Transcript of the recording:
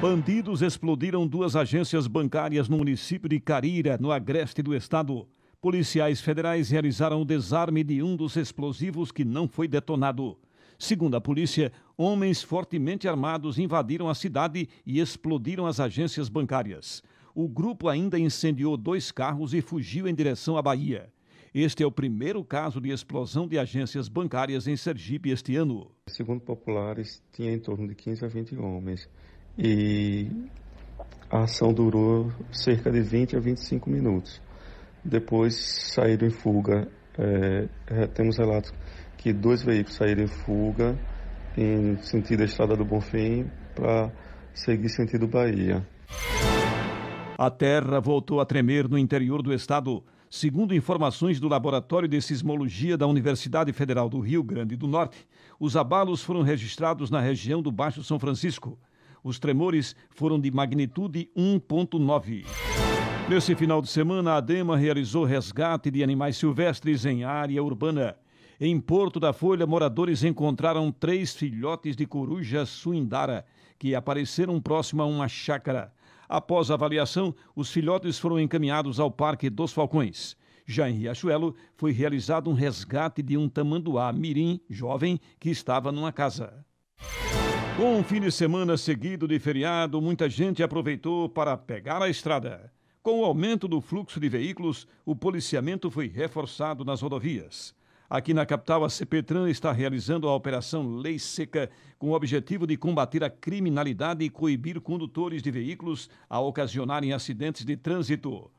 Bandidos explodiram duas agências bancárias no município de Carira, no agreste do estado. Policiais federais realizaram o desarme de um dos explosivos que não foi detonado. Segundo a polícia, homens fortemente armados invadiram a cidade e explodiram as agências bancárias. O grupo ainda incendiou dois carros e fugiu em direção à Bahia. Este é o primeiro caso de explosão de agências bancárias em Sergipe este ano. Segundo populares, tinha em torno de 15 a 20 homens e a ação durou cerca de 20 a 25 minutos. Depois saíram em fuga. É, temos relatos que dois veículos saíram em fuga em sentido da Estrada do Bonfim para seguir sentido Bahia. A terra voltou a tremer no interior do estado, segundo informações do Laboratório de Sismologia da Universidade Federal do Rio Grande do Norte. Os abalos foram registrados na região do Baixo São Francisco. Os tremores foram de magnitude 1.9. Nesse final de semana, a DEMA realizou resgate de animais silvestres em área urbana. Em Porto da Folha, moradores encontraram três filhotes de coruja suindara que apareceram próximo a uma chácara. Após a avaliação, os filhotes foram encaminhados ao Parque dos Falcões. Já em Riachuelo, foi realizado um resgate de um tamanduá mirim jovem que estava numa casa. Com um fim de semana seguido de feriado, muita gente aproveitou para pegar a estrada. Com o aumento do fluxo de veículos, o policiamento foi reforçado nas rodovias. Aqui na capital, a CPTran está realizando a Operação Lei Seca com o objetivo de combater a criminalidade e coibir condutores de veículos a ocasionarem acidentes de trânsito.